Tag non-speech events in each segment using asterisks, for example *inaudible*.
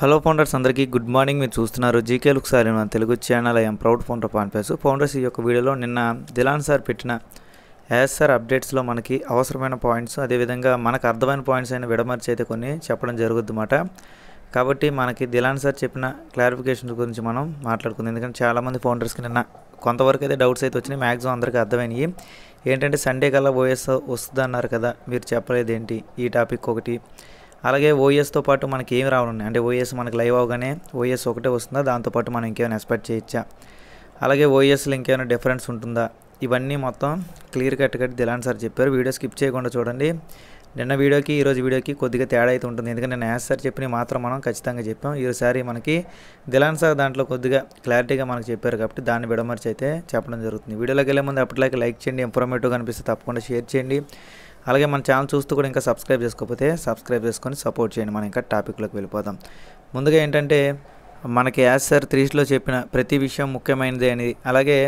hello founders అందరికీ good morning మీరు చూస్తున్నారు GK look sir Telugu channel I'm proud founder పాన్పేసు ఫౌండర్స్ ఈ యొక్క వీడియోలో నిన్న దిలాన్ సార్ పెట్టిన సార్ అప్డేట్స్లో మనకి అవసరమైన పాయింట్స్ అదేవిధంగా మనకు అర్థమైన పాయింట్స్ అయిన విడమర్చి అయితే కొన్ని చెప్పడం అన్నమాట కాబట్టి మనకి దిలాన్ సార్ చెప్పిన క్లారిఫికేషన్ గురించి మనం మాట్లాడుకుందాం ఎందుకంటే చాలామంది ఫౌండర్స్కి నిన్న కొంతవరకు అయితే డౌట్స్ అయితే వచ్చినాయి మ్యాక్సిమం అందరికీ అర్థమైనవి ఏంటంటే సండే కల్లా ఓఎస్ వస్తుంది అన్నారు కదా మీరు చెప్పలేదు ఏంటి ఈ టాపిక్ ఒకటి అలాగే ఓఎస్తో e పాటు మనకి ఏమి రావనున్నాయి అంటే ఓఎస్ e మనకి లైవ్ అవగానే ఓఎస్ e ఒకటే వస్తుందా దాంతోపాటు మనం ఇంకేమైనా ఎక్స్పెక్ట్ చేయొచ్చా అలాగే ఓఎస్లో ఇంకేమైనా డిఫరెన్స్ ఉంటుందా ఇవన్నీ మొత్తం క్లియర్ కట్ కట్టి దిలాన్ సార్ చెప్పారు వీడియో స్కిప్ చేయకుండా చూడండి నిన్న వీడియోకి ఈరోజు వీడియోకి కొద్దిగా తేడా అయితే ఉంటుంది ఎందుకంటే నేను సార్ చెప్పిన మాత్రం మనం ఖచ్చితంగా చెప్పాం ఈసారి మనకి దిలాన్ సార్ దాంట్లో కొద్దిగా క్లారిటీగా మనకు చెప్పారు కాబట్టి దాన్ని విడమర్చి అయితే చెప్పడం జరుగుతుంది వీడియోలోకి వెళ్ళే ముందు అప్పటిలాగే లైక్ చేయండి ఇంఫర్మేటివ్గా అనిపిస్తే తప్పకుండా షేర్ చేయండి అలాగే మన ఛానల్ చూస్తూ కూడా ఇంకా సబ్స్క్రైబ్ చేసుకోకపోతే సబ్స్క్రైబ్ చేసుకొని సపోర్ట్ చేయండి మనం ఇంకా టాపిక్లోకి వెళ్ళిపోదాం ముందుగా ఏంటంటే మనకి యాజ్ సార్ త్రీస్లో చెప్పిన ప్రతి విషయం ముఖ్యమైనది అని అలాగే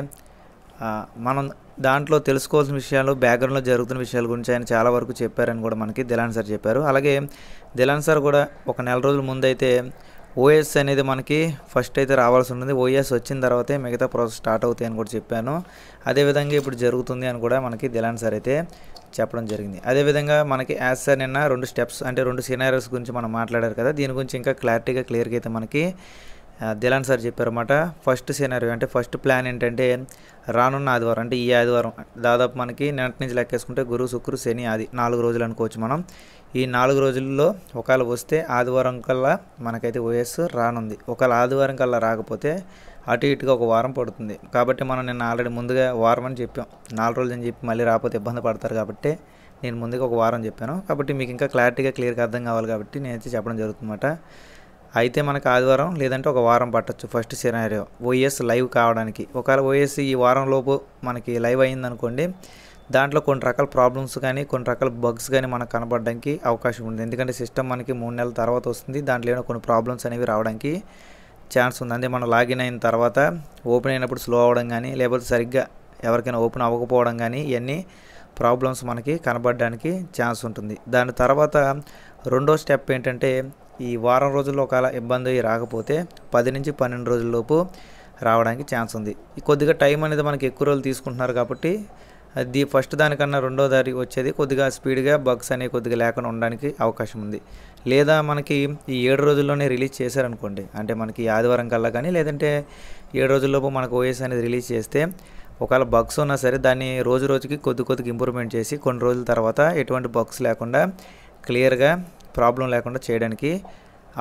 మనం దాంట్లో తెలుసుకోవాల్సిన విషయాలు బ్యాక్గ్రౌండ్లో జరుగుతున్న విషయాల గురించి ఆయన చాలా వరకు చెప్పారని కూడా మనకి దిలాన్ సార్ చెప్పారు అలాగే దిలాన్ సార్ కూడా ఒక నెల రోజుల ముందైతే ఓఎస్ అనేది మనకి ఫస్ట్ అయితే రావాల్సి ఉంటుంది ఓఎస్ వచ్చిన తర్వాతే మిగతా ప్రాసెస్ స్టార్ట్ అవుతాయి అని కూడా చెప్పాను అదేవిధంగా ఇప్పుడు జరుగుతుంది అని కూడా మనకి దిలాన్ సార్ అయితే చెప్పడం జరిగింది అదేవిధంగా మనకి యాజ్ సార్ నిన్న రెండు స్టెప్స్ అంటే రెండు సినారియోస్ గురించి మనం మాట్లాడారు కదా దీని గురించి ఇంకా క్లారిటీగా క్లియర్గా అయితే మనకి దిలాన్ సార్ చెప్పారన్నమాట ఫస్ట్ సినారీ అంటే ఫస్ట్ ప్లాన్ ఏంటంటే రానున్న ఆదివారం అంటే ఈ ఆదివారం దాదాపు మనకి నిన్నటి నుంచి లెక్కేసుకుంటే గురువు శుక్రు శని ఆది నాలుగు రోజులు అనుకోవచ్చు మనం ఈ నాలుగు రోజుల్లో ఒకవేళ వస్తే ఆదివారం కల్లా మనకైతే ఓఎస్ రానుంది ఒకవేళ ఆదివారం కల్లా రాకపోతే అటు ఇటుగా ఒక వారం పడుతుంది కాబట్టి మనం నేను ఆల్రెడీ ముందుగా వారం అని చెప్పాం నాలుగు రోజులు అని చెప్పి మళ్ళీ రాకపోతే ఇబ్బంది పడతారు కాబట్టి నేను ముందుగా ఒక వారం చెప్పాను కాబట్టి మీకు ఇంకా క్లారిటీగా క్లియర్గా అర్థం కావాలి కాబట్టి నేనైతే చెప్పడం జరుగుతుందన్నమాట అయితే మనకు ఆదివారం లేదంటే ఒక వారం పట్టచ్చు ఫస్ట్ సినారియో ఓఎస్ లైవ్ కావడానికి ఒకవేళ ఓఎస్ ఈ వారం లోపు మనకి లైవ్ అయిందనుకోండి దాంట్లో కొన్ని రకాల ప్రాబ్లమ్స్ కానీ కొన్ని రకాల బగ్స్ కానీ మనకు కనబడడానికి అవకాశం ఉంది ఎందుకంటే సిస్టమ్ మనకి మూడు నెలల తర్వాత వస్తుంది దాంట్లో ఏమైనా కొన్ని ప్రాబ్లమ్స్ అనేవి రావడానికి ఛాన్స్ ఉంది అంటే మనం లాగిన్ అయిన తర్వాత ఓపెన్ అయినప్పుడు స్లో అవ్వడం కానీ లేకపోతే సరిగ్గా ఎవరికైనా ఓపెన్ అవ్వకపోవడం కానీ ఇవన్నీ ప్రాబ్లమ్స్ మనకి కనబడడానికి ఛాన్స్ ఉంటుంది దాని తర్వాత రెండో స్టెప్ ఏంటంటే ఈ వారం రోజుల్లో ఒకవేళ ఇబ్బంది రాకపోతే పది నుంచి పన్నెండు రోజుల్లోపు రావడానికి ఛాన్స్ ఉంది కొద్దిగా టైం అనేది మనకి ఎక్కువ రోజులు తీసుకుంటున్నారు కాబట్టి అది ఫస్ట్ దానికన్నా రెండో దారి వచ్చేది కొద్దిగా స్పీడ్గా బగ్స్ అనేవి కొద్దిగా లేకుండా ఉండడానికి అవకాశం ఉంది లేదా మనకి ఈ ఏడు రోజుల్లోనే రిలీజ్ చేశారనుకోండి అంటే మనకి ఆదివారం కల్లా కానీ లేదంటే ఏడు రోజుల్లోపు మనకు ఓఎస్ అనేది రిలీజ్ చేస్తే ఒకవేళ బగ్స్ ఉన్నా సరే దాన్ని రోజు రోజుకి కొద్ది కొద్దిగా ఇంప్రూవ్మెంట్ చేసి కొన్ని రోజుల తర్వాత ఎటువంటి బగ్స్ లేకుండా క్లియర్గా ప్రాబ్లం లేకుండా చేయడానికి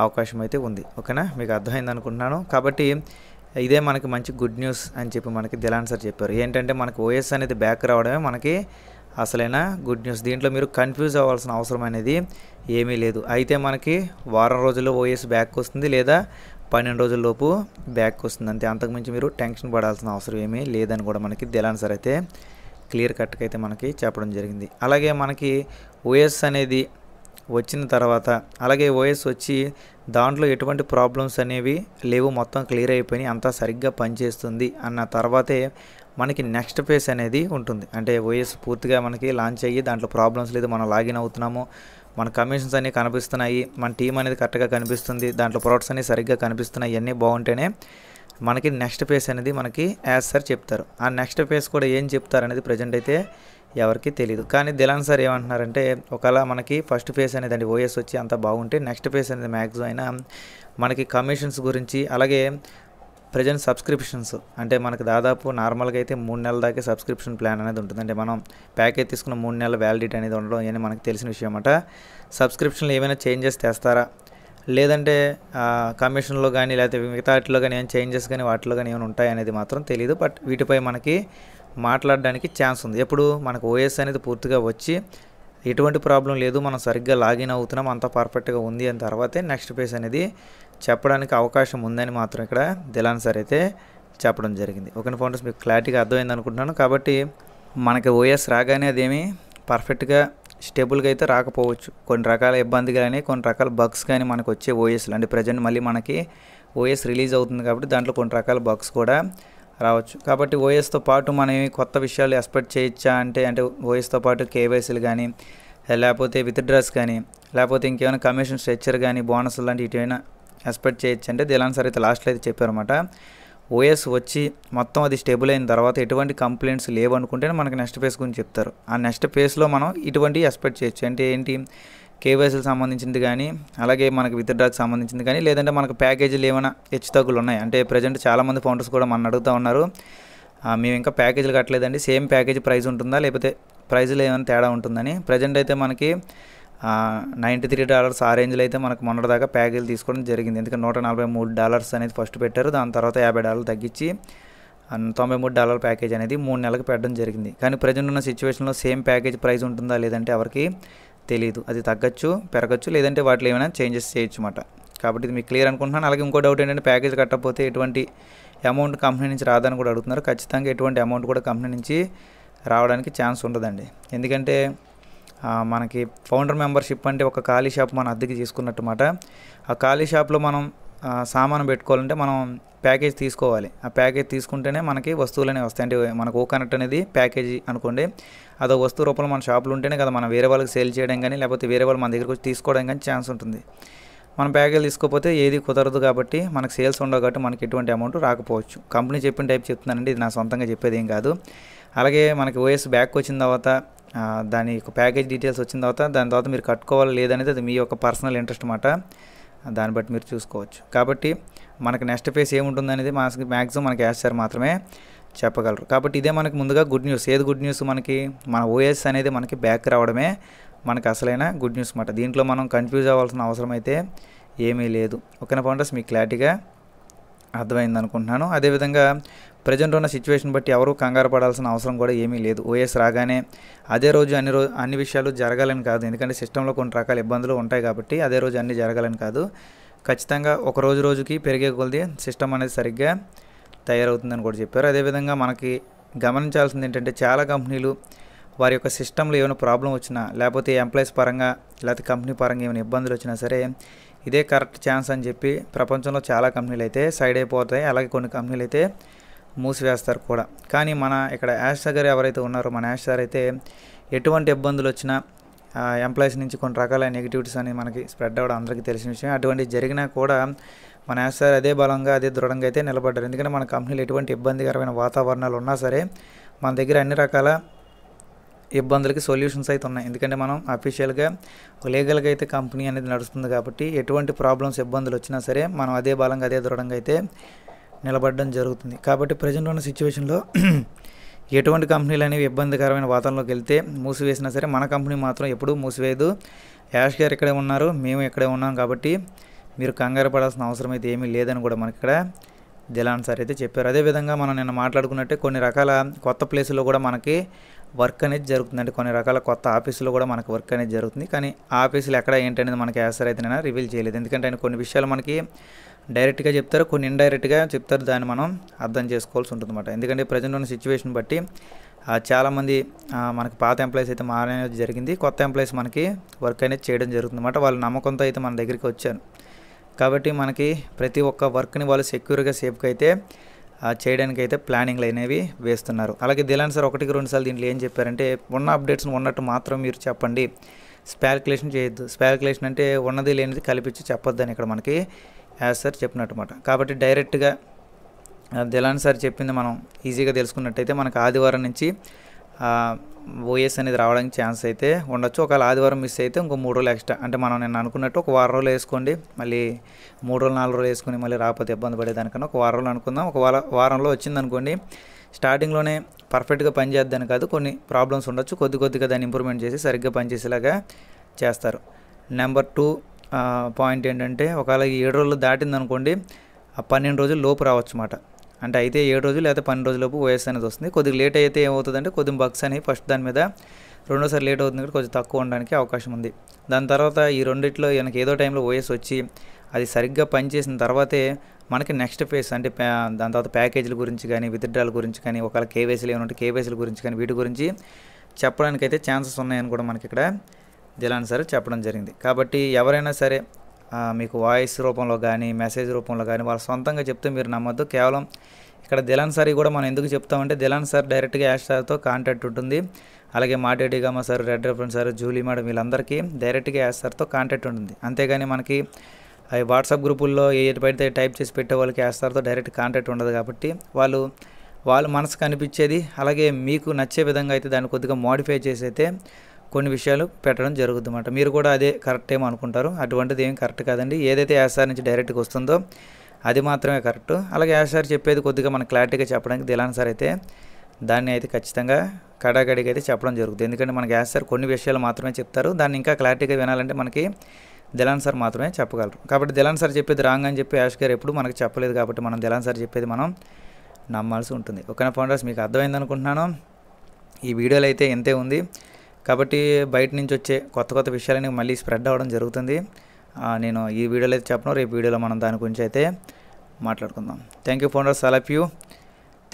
అవకాశం అయితే ఉంది ఓకేనా మీకు అర్థమైంది అనుకుంటున్నాను కాబట్టి ఇదే మనకి మంచి గుడ్ న్యూస్ అని చెప్పి మనకి దిలాన్ సార్ చెప్పారు ఏంటంటే మనకు ఓఎస్ అనేది బ్యాక్ రావడమే మనకి అసలైన గుడ్ న్యూస్ దీంట్లో మీరు కన్ఫ్యూజ్ అవ్వాల్సిన అవసరం అనేది ఏమీ లేదు అయితే మనకి వారం రోజుల్లో ఓఎస్ బ్యాక్ వస్తుంది లేదా పన్నెండు రోజుల్లోపు బ్యాక్ వస్తుంది అంతే అంతకుమించి మీరు టెన్షన్ పడాల్సిన అవసరం ఏమీ లేదని కూడా మనకి దిలాన్ సార్ అయితే క్లియర్ కట్గా అయితే మనకి చెప్పడం జరిగింది అలాగే మనకి ఓఎస్ అనేది వచ్చిన తర్వాత అలాగే ఓఎస్ వచ్చి దాంట్లో ఎటువంటి ప్రాబ్లమ్స్ అనేవి లేవు మొత్తం క్లియర్ అయిపోయి అంతా సరిగ్గా పనిచేస్తుంది అన్న తర్వాతే మనకి నెక్స్ట్ ఫేస్ అనేది ఉంటుంది అంటే ఓఎస్ పూర్తిగా మనకి లాంచ్ అయ్యి దాంట్లో ప్రాబ్లమ్స్ లేదు మనం లాగిన్ అవుతున్నాము మన కమిషన్స్ అన్నీ కనిపిస్తున్నాయి మన టీం అనేది కరెక్ట్గా కనిపిస్తుంది దాంట్లో ప్రొడక్ట్స్ అనేవి సరిగ్గా కనిపిస్తున్నాయి ఇవన్నీ బాగుంటేనే మనకి నెక్స్ట్ ఫేస్ అనేది మనకి యాజ్ సార్ చెప్తారు ఆ నెక్స్ట్ ఫేస్ కూడా ఏం చెప్తారనేది ప్రజెంట్ అయితే ఎవరికి తెలియదు కానీ దిలాన్ సార్ ఏమంటున్నారంటే ఒకవేళ మనకి ఫస్ట్ ఫేజ్ అనేది అండి ఓఎస్ వచ్చి అంత బాగుంటే నెక్స్ట్ ఫేజ్ అనేది మ్యాక్సిమం అయినా మనకి కమిషన్స్ గురించి అలాగే ప్రజెంట్ సబ్స్క్రిప్షన్స్ అంటే మనకు దాదాపు నార్మల్గా అయితే మూడు నెలల దాకా సబ్స్క్రిప్షన్ ప్లాన్ అనేది ఉంటుంది అంటే మనం ప్యాకేజ్ తీసుకున్న మూడు నెలల వ్యాలిడిటీ అనేది ఉండడం అని మనకు తెలిసిన విషయం అన్నమాట సబ్స్క్రిప్షన్లు ఏమైనా చేంజెస్ తెస్తారా లేదంటే కమిషన్లో కానీ లేకపోతే మిగతా వాటిలో కానీ ఏమైనా చేంజెస్ కానీ వాటిలో కానీ ఏమైనా ఉంటాయనేది మాత్రం తెలియదు బట్ వీటిపై మనకి మాట్లాడడానికి ఛాన్స్ ఉంది ఎప్పుడు మనకు ఓఎస్ అనేది పూర్తిగా వచ్చి ఎటువంటి ప్రాబ్లం లేదు మనం సరిగ్గా లాగిన్ అవుతున్నాం అంత పర్ఫెక్ట్గా ఉంది అని తర్వాతే నెక్స్ట్ పేజ్ అనేది చెప్పడానికి అవకాశం ఉందని మాత్రం ఇక్కడ దిలాన్ సార్ అయితే చెప్పడం జరిగింది ఒక ఫౌండర్స్ మీకు క్లారిటీగా అర్థమైంది అనుకుంటున్నాను కాబట్టి మనకి ఓఎస్ రాగానే అదేమి పర్ఫెక్ట్గా స్టేబుల్గా అయితే రాకపోవచ్చు కొన్ని రకాల ఇబ్బంది కానీ కొన్ని రకాల బగ్స్ కానీ మనకు వచ్చే ఓఎస్లు అంటే ప్రజెంట్ మళ్ళీ మనకి ఓఎస్ రిలీజ్ అవుతుంది కాబట్టి దాంట్లో కొన్ని రకాల బగ్స్ కూడా రావచ్చు కాబట్టి ఓఎస్తో పాటు మనం ఏమి కొత్త విషయాలు ఎక్స్పెక్ట్ చేయొచ్చా అంటే అంటే ఓఎస్తో పాటు కేవైసీలు కానీ లేకపోతే విత్డ్రాస్ కానీ లేకపోతే ఇంకేమైనా కమిషన్ స్ట్రక్చర్ కానీ బోనస్ లాంటి ఇటువైనా ఎక్స్పెక్ట్ చేయొచ్చు అంటే దిలాన్ సార్ అయితే లాస్ట్లో అయితే చెప్పారన్నమాట ఓఎస్ వచ్చి మొత్తం అది స్టేబుల్ అయిన తర్వాత ఎటువంటి కంప్లైంట్స్ లేవనుకుంటేనే మనకి నెక్స్ట్ ఫేస్ గురించి చెప్తారు ఆ నెక్స్ట్ ఫేస్లో మనం ఇటువంటి ఎక్స్పెక్ట్ చేయొచ్చు అంటే ఏంటి కేవైసీకి సంబంధించింది కానీ అలాగే మనకు విత్డ్రాకి సంబంధించింది కానీ లేదంటే మనకు ప్యాకేజీలు ఏమైనా హెచ్చు తగ్గులు ఉన్నాయి అంటే ప్రజెంట్ చాలామంది ఫౌండర్స్ కూడా మన అడుగుతూ ఉన్నారు మేము ఇంకా ప్యాకేజీలు కట్టలేదండి సేమ్ ప్యాకేజీ ప్రైస్ ఉంటుందా లేకపోతే ప్రైజులు ఏమైనా తేడా ఉంటుందని ప్రజెంట్ అయితే మనకి నైంటీ త్రీ డాలర్స్ ఆ రేంజ్లో అయితే మనకు మొన్నటిదాకా ప్యాకేజీలు తీసుకోవడం జరిగింది ఎందుకంటే నూట నలభై మూడు డాలర్స్ అనేది ఫస్ట్ పెట్టారు దాని తర్వాత యాభై డాలర్లు తగ్గించి తొంభై మూడు డాలర్ ప్యాకేజ్ అనేది మూడు నెలలకు పెట్టడం జరిగింది కానీ ప్రజెంట్ ఉన్న సిచ్యువేషన్లో సేమ్ ప్యాకేజ్ ప్రైస్ ఉంటుందా లేదంటే ఎవరికి తెలియదు అది తగ్గచ్చు పెరగచ్చు లేదంటే వాటిలో ఏమైనా చేంజెస్ చేయొచ్చు అన్నమాట కాబట్టి ఇది మీకు క్లియర్ అనుకుంటున్నాను అలాగే ఇంకో డౌట్ ఏంటంటే ప్యాకేజ్ కట్టకపోతే ఎటువంటి అమౌంట్ కంపెనీ నుంచి రాదని కూడా అడుగుతున్నారు ఖచ్చితంగా ఎటువంటి అమౌంట్ కూడా కంపెనీ నుంచి రావడానికి ఛాన్స్ ఉండదండి ఎందుకంటే మనకి ఫౌండర్ మెంబర్షిప్ అంటే ఒక ఖాళీ షాప్ మనం అద్దెకి తీసుకున్నట్టు మాట ఆ ఖాళీ షాప్లో మనం సామాను పెట్టుకోవాలంటే మనం ప్యాకేజ్ తీసుకోవాలి ఆ ప్యాకేజ్ తీసుకుంటేనే మనకి వస్తువులు అనేవి వస్తాయి అంటే మనకు ఓ కనెక్ట్ అనేది ప్యాకేజీ అనుకోండి అదో వస్తువు రూపంలో మన షాపులు ఉంటేనే కదా మనం వేరే వాళ్ళకి సేల్ చేయడం కానీ లేకపోతే వేరే వాళ్ళు మన దగ్గరకు వచ్చి తీసుకోవడం కానీ ఛాన్స్ ఉంటుంది మనం ప్యాకేజ్ తీసుకోకపోతే ఏది కుదరదు కాబట్టి మనకు సేల్స్ ఉండవు కాబట్టి మనకి ఎటువంటి అమౌంట్ రాకపోవచ్చు కంపెనీ చెప్పిన టైప్ చెప్తున్నానండి ఇది నా సొంతంగా చెప్పేది ఏం కాదు అలాగే మనకి ఓఎస్ బ్యాక్ వచ్చిన తర్వాత దాని యొక్క ప్యాకేజ్ డీటెయిల్స్ వచ్చిన తర్వాత దాని తర్వాత మీరు కట్టుకోవాలి లేదనేది అది మీ యొక్క పర్సనల్ ఇంట్రెస్ట్ అన్నమాట దాన్ని బట్టి మీరు చూసుకోవచ్చు కాబట్టి మనకు నెక్స్ట్ ఫేస్ ఏముంటుందనేది మనకి మ్యాక్సిమం మనకి యాస్టర్ మాత్రమే చెప్పగలరు కాబట్టి ఇదే మనకి ముందుగా గుడ్ న్యూస్ ఏది గుడ్ న్యూస్ మనకి మన ఓఎస్ అనేది మనకి బ్యాక్ రావడమే మనకు అసలైన గుడ్ న్యూస్ మాట దీంట్లో మనం కన్ఫ్యూజ్ అవ్వాల్సిన అవసరం అయితే ఏమీ లేదు ఓకేనా ఫౌండర్స్ మీకు క్లారిటీగా అర్థమైంది అనుకుంటున్నాను అదేవిధంగా ప్రజెంట్ ఉన్న సిచ్యువేషన్ బట్టి ఎవరూ కంగారు పడాల్సిన అవసరం కూడా ఏమీ లేదు ఓఎస్ రాగానే అదే రోజు అన్ని రోజు అన్ని విషయాలు జరగాలని కాదు ఎందుకంటే సిస్టంలో కొన్ని రకాల ఇబ్బందులు ఉంటాయి కాబట్టి అదే రోజు అన్నీ జరగాలని కాదు ఖచ్చితంగా ఒక రోజు రోజుకి పెరిగే కొలది సిస్టమ్ అనేది సరిగ్గా తయారవుతుందని కూడా చెప్పారు అదేవిధంగా మనకి గమనించాల్సింది ఏంటంటే చాలా కంపెనీలు వారి యొక్క సిస్టంలో ఏమైనా ప్రాబ్లం వచ్చినా లేకపోతే ఎంప్లాయీస్ పరంగా లేకపోతే కంపెనీ పరంగా ఏమైనా ఇబ్బందులు వచ్చినా సరే ఇదే కరెక్ట్ ఛాన్స్ అని చెప్పి ప్రపంచంలో చాలా కంపెనీలు అయితే సైడ్ అయిపోతాయి అలాగే కొన్ని కంపెనీలు అయితే మూసివేస్తారు కూడా కానీ మన ఇక్కడ యాష్ గారు ఎవరైతే ఉన్నారో మన యాష్ సార్ అయితే ఎటువంటి ఇబ్బందులు వచ్చినా ఎంప్లాయీస్ నుంచి కొన్ని రకాల నెగిటివిటీస్ అని మనకి స్ప్రెడ్ అవ్వడం అందరికీ తెలిసిన విషయం అటువంటి జరిగినా కూడా మన యాష్ సార్ అదే బలంగా అదే దృఢంగా అయితే నిలబడ్డారు ఎందుకంటే మన కంపెనీలు ఎటువంటి ఇబ్బందికరమైన వాతావరణాలు ఉన్నా సరే మన దగ్గర అన్ని రకాల ఇబ్బందులకి సొల్యూషన్స్ అయితే ఉన్నాయి ఎందుకంటే మనం అఫీషియల్గా లీగల్గా అయితే కంపెనీ అనేది నడుస్తుంది కాబట్టి ఎటువంటి ప్రాబ్లమ్స్ ఇబ్బందులు వచ్చినా సరే మనం అదే బలంగా అదే దృఢంగా అయితే నిలబడడం జరుగుతుంది కాబట్టి ప్రజెంట్ ఉన్న సిచ్యువేషన్లో *clears throat* ఎటువంటి కంపెనీలు అనేవి ఇబ్బందికరమైన వాతావరణంలోకి వెళ్తే మూసివేసినా సరే మన కంపెనీ మాత్రం ఎప్పుడూ మూసివేయదు యాష్ గారు ఇక్కడే ఉన్నారు మేము ఇక్కడే ఉన్నాం కాబట్టి మీరు కంగారు పడాల్సిన అవసరం అయితే ఏమీ లేదని కూడా మనకి ఇక్కడ దిలాన్ సార్ అయితే చెప్పారు అదేవిధంగా మనం నిన్న మాట్లాడుకున్నట్టే కొన్ని రకాల కొత్త ప్లేసుల్లో కూడా మనకి వర్క్ అనేది జరుగుతుంది అంటే కొన్ని రకాల కొత్త ఆఫీసులో కూడా మనకు వర్క్ అనేది జరుగుతుంది కానీ ఆఫీసులు ఎక్కడ ఏంటనేది మనకి యాసర్ అయితే నేను రివీల్ చేయలేదు ఎందుకంటే ఆయన కొన్ని విషయాలు మనకి డైరెక్ట్గా చెప్తారు కొన్ని ఇండైరెక్ట్గా చెప్తారు దాన్ని మనం అర్థం చేసుకోవాల్సి ఉంటుంది అనమాట ఎందుకంటే ప్రజెంట్ ఉన్న సిచ్యువేషన్ బట్టి చాలామంది మనకి పాత ఎంప్లాయీస్ అయితే మారనేది జరిగింది కొత్త ఎంప్లాయీస్ మనకి వర్క్ అనేది చేయడం జరుగుతుంది అనమాట వాళ్ళ నమ్మకంతో అయితే మన దగ్గరికి వచ్చారు కాబట్టి మనకి ప్రతి ఒక్క వర్క్ని వాళ్ళు సెక్యూర్గా సేఫ్గా అయితే చేయడానికి అయితే ప్లానింగ్లు అనేవి వేస్తున్నారు అలాగే దిలాన్ సార్ ఒకటికి రెండు సార్లు దీంట్లో ఏం చెప్పారంటే ఉన్న అప్డేట్స్ ఉన్నట్టు మాత్రం మీరు చెప్పండి స్పాలకులేషన్ చేయొద్దు స్పాలకులేషన్ అంటే ఉన్నది లేనిది కల్పించి చెప్పొద్దని ఇక్కడ మనకి యాజ్ సార్ చెప్పినట్టు కాబట్టి డైరెక్ట్గా దిలాన్ సార్ చెప్పింది మనం ఈజీగా తెలుసుకున్నట్టయితే మనకు ఆదివారం నుంచి ఓఎస్ అనేది రావడానికి ఛాన్స్ అయితే ఉండొచ్చు ఒకవేళ ఆదివారం మిస్ అయితే ఇంకో మూడు రోజులు ఎక్స్ట్రా అంటే మనం నేను అనుకున్నట్టు ఒక వారం రోజులు వేసుకోండి మళ్ళీ మూడు రోజులు నాలుగు రోజులు వేసుకొని మళ్ళీ రాకపోతే ఇబ్బంది పడేదానికన్నా ఒక వారం రోజులు అనుకుందాం ఒక వారంలో వచ్చింది అనుకోండి స్టార్టింగ్లోనే పర్ఫెక్ట్గా పనిచేద్దని కాదు కొన్ని ప్రాబ్లమ్స్ ఉండొచ్చు కొద్ది కొద్దిగా దాన్ని ఇంప్రూవ్మెంట్ చేసి సరిగ్గా పనిచేసేలాగా చేస్తారు నెంబర్ టూ పాయింట్ ఏంటంటే ఒకవేళ ఏడు రోజులు దాటిందనుకోండి ఆ పన్నెండు రోజులు లోపు రావచ్చు అన్నమాట అంటే అయితే ఏడు రోజులు లేకపోతే పన్నెండు రోజులలోపు వయస్ అనేది వస్తుంది కొద్దిగా లేట్ అయితే ఏమవుతుందంటే కొద్దిగా బక్స్ అనేవి ఫస్ట్ దాని మీద రెండోసారి లేట్ అవుతుంది కూడా కొంచెం తక్కువ ఉండడానికి అవకాశం ఉంది దాని తర్వాత ఈ రెండిట్లో మనకి ఏదో టైంలో ఓఎస్ వచ్చి అది సరిగ్గా పనిచేసిన తర్వాతే మనకి నెక్స్ట్ ఫేస్ అంటే దాని తర్వాత ప్యాకేజీల గురించి కానీ విత్డ్రాల గురించి కానీ ఒకవేళ కేవైసీలు ఏమైనా ఉంటే కేవైసీల గురించి కానీ వీటి గురించి చెప్పడానికైతే ఛాన్సెస్ ఉన్నాయని కూడా మనకి ఇక్కడ దిలాన్ సరే చెప్పడం జరిగింది కాబట్టి ఎవరైనా సరే మీకు వాయిస్ రూపంలో కానీ మెసేజ్ రూపంలో కానీ వాళ్ళు సొంతంగా చెప్తే మీరు నమ్మద్దు కేవలం ఇక్కడ దిలాన్ సార్ కూడా మనం ఎందుకు చెప్తామంటే దిలాన్ సార్ డైరెక్ట్గా యాష్ సార్తో కాంటాక్ట్ ఉంటుంది అలాగే మాటేడి గమ sir red reference sir Julie madam వీళ్ళందరికీ డైరెక్ట్గా యాష్ సార్తో కాంటాక్ట్ ఉంటుంది అంతేగాని మనకి అవి వాట్సాప్ గ్రూపుల్లో ఏ పడితే టైప్ చేసి పెట్టే వాళ్ళకి యాష్ సార్తో డైరెక్ట్ కాంటాక్ట్ ఉండదు కాబట్టి వాళ్ళు వాళ్ళు మనసుకు అనిపించేది అలాగే మీకు నచ్చే విధంగా అయితే దాన్ని కొద్దిగా మోడిఫై చేసి అయితే కొన్ని విషయాలు పెట్టడం జరుగుతుందన్నమాట మీరు కూడా అదే కరెక్ట్ ఏమో అనుకుంటారు అటువంటిది ఏం కరెక్ట్ కాదండి ఏదైతే యాసార్ నుంచి డైరెక్ట్గా వస్తుందో అది మాత్రమే కరెక్ట్ అలాగే యాసార్ చెప్పేది కొద్దిగా మనం క్లారిటీగా చెప్పడానికి దిలాన్ సార్ అయితే దాన్ని అయితే ఖచ్చితంగా కడాగడిగా అయితే చెప్పడం జరుగుతుంది ఎందుకంటే మనకి సార్ కొన్ని విషయాలు మాత్రమే చెప్తారు దాన్ని ఇంకా క్లారిటీగా వినాలంటే మనకి దిలాన్ సార్ మాత్రమే చెప్పగలరు కాబట్టి దిలాన్ సార్ చెప్పేది రాంగ్ అని చెప్పి యాష్ గారు ఎప్పుడు మనకు చెప్పలేదు కాబట్టి మనం దిలాన్ సార్ చెప్పేది మనం నమ్మాల్సి ఉంటుంది ఓకేనా పాయింట్ మీకు అర్థమైంది అనుకుంటున్నాను ఈ వీడియోలో అయితే ఎంతే ఉంది కాబట్టి బయట నుంచి వచ్చే కొత్త కొత్త విషయాలని మళ్ళీ స్ప్రెడ్ అవ్వడం జరుగుతుంది నేను ఈ వీడియోలో అయితే చెప్పను రేపు వీడియోలో మనం దాని గురించి అయితే మాట్లాడుకుందాం thank you phone all of you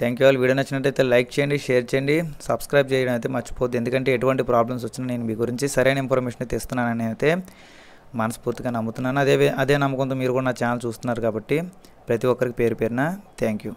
thank you all video నచ్చినట్టయితే లైక్ చేయండి షేర్ చేయండి సబ్స్క్రైబ్ చేయడం అయితే మర్చిపోద్ది ఎందుకంటే ఎటువంటి ప్రాబ్లమ్స్ వచ్చినా నేను మీ గురించి సరైన ఇన్ఫర్మేషన్ అయితే ఇస్తున్నానని అయితే మనస్ఫూర్తిగా నమ్ముతున్నాను అదే అదే నమ్మకంతో మీరు కూడా నా ఛానల్ చూస్తున్నారు కాబట్టి ప్రతి ఒక్కరికి పేరు పేరున థ్యాంక్ యూ